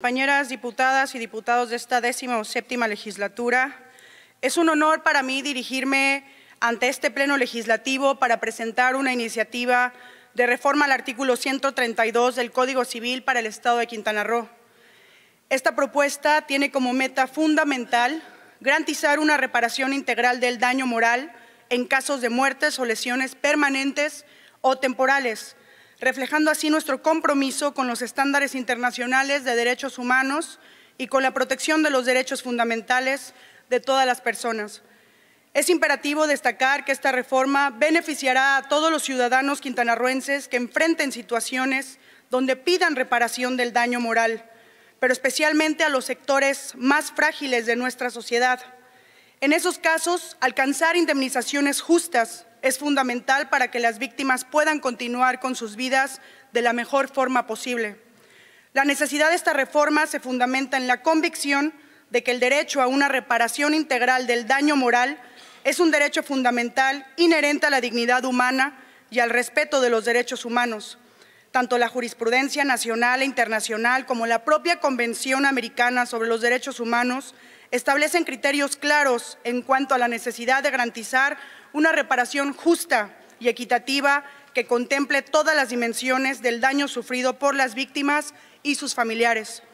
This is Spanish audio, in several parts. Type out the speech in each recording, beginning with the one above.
Compañeras diputadas y diputados de esta décima o séptima legislatura, es un honor para mí dirigirme ante este Pleno Legislativo para presentar una iniciativa de reforma al artículo 132 del Código Civil para el Estado de Quintana Roo. Esta propuesta tiene como meta fundamental garantizar una reparación integral del daño moral en casos de muertes o lesiones permanentes o temporales reflejando así nuestro compromiso con los estándares internacionales de derechos humanos y con la protección de los derechos fundamentales de todas las personas. Es imperativo destacar que esta reforma beneficiará a todos los ciudadanos quintanarruenses que enfrenten situaciones donde pidan reparación del daño moral, pero especialmente a los sectores más frágiles de nuestra sociedad. En esos casos, alcanzar indemnizaciones justas es fundamental para que las víctimas puedan continuar con sus vidas de la mejor forma posible. La necesidad de esta reforma se fundamenta en la convicción de que el derecho a una reparación integral del daño moral es un derecho fundamental inherente a la dignidad humana y al respeto de los derechos humanos tanto la jurisprudencia nacional e internacional como la propia Convención Americana sobre los Derechos Humanos establecen criterios claros en cuanto a la necesidad de garantizar una reparación justa y equitativa que contemple todas las dimensiones del daño sufrido por las víctimas y sus familiares.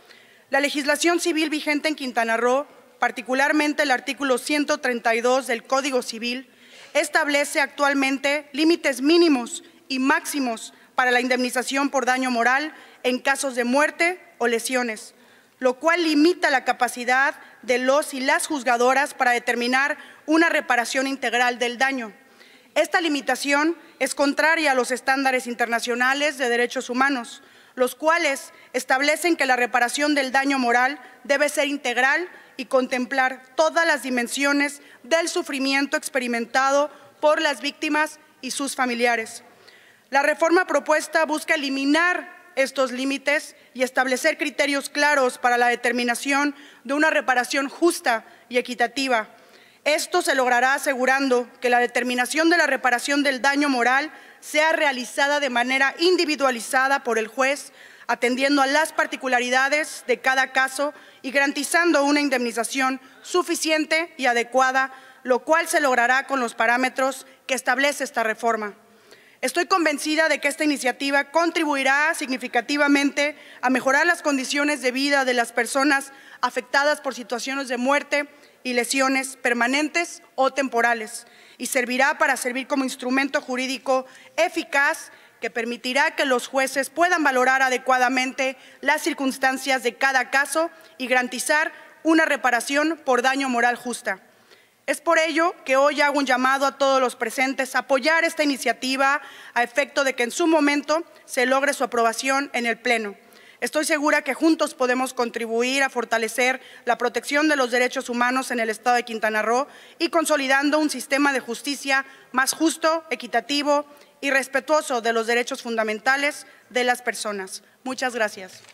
La legislación civil vigente en Quintana Roo, particularmente el artículo 132 del Código Civil, establece actualmente límites mínimos y máximos para la indemnización por daño moral en casos de muerte o lesiones, lo cual limita la capacidad de los y las juzgadoras para determinar una reparación integral del daño. Esta limitación es contraria a los estándares internacionales de derechos humanos, los cuales establecen que la reparación del daño moral debe ser integral y contemplar todas las dimensiones del sufrimiento experimentado por las víctimas y sus familiares. La reforma propuesta busca eliminar estos límites y establecer criterios claros para la determinación de una reparación justa y equitativa. Esto se logrará asegurando que la determinación de la reparación del daño moral sea realizada de manera individualizada por el juez, atendiendo a las particularidades de cada caso y garantizando una indemnización suficiente y adecuada, lo cual se logrará con los parámetros que establece esta reforma. Estoy convencida de que esta iniciativa contribuirá significativamente a mejorar las condiciones de vida de las personas afectadas por situaciones de muerte y lesiones permanentes o temporales y servirá para servir como instrumento jurídico eficaz que permitirá que los jueces puedan valorar adecuadamente las circunstancias de cada caso y garantizar una reparación por daño moral justa. Es por ello que hoy hago un llamado a todos los presentes a apoyar esta iniciativa a efecto de que en su momento se logre su aprobación en el Pleno. Estoy segura que juntos podemos contribuir a fortalecer la protección de los derechos humanos en el Estado de Quintana Roo y consolidando un sistema de justicia más justo, equitativo y respetuoso de los derechos fundamentales de las personas. Muchas gracias.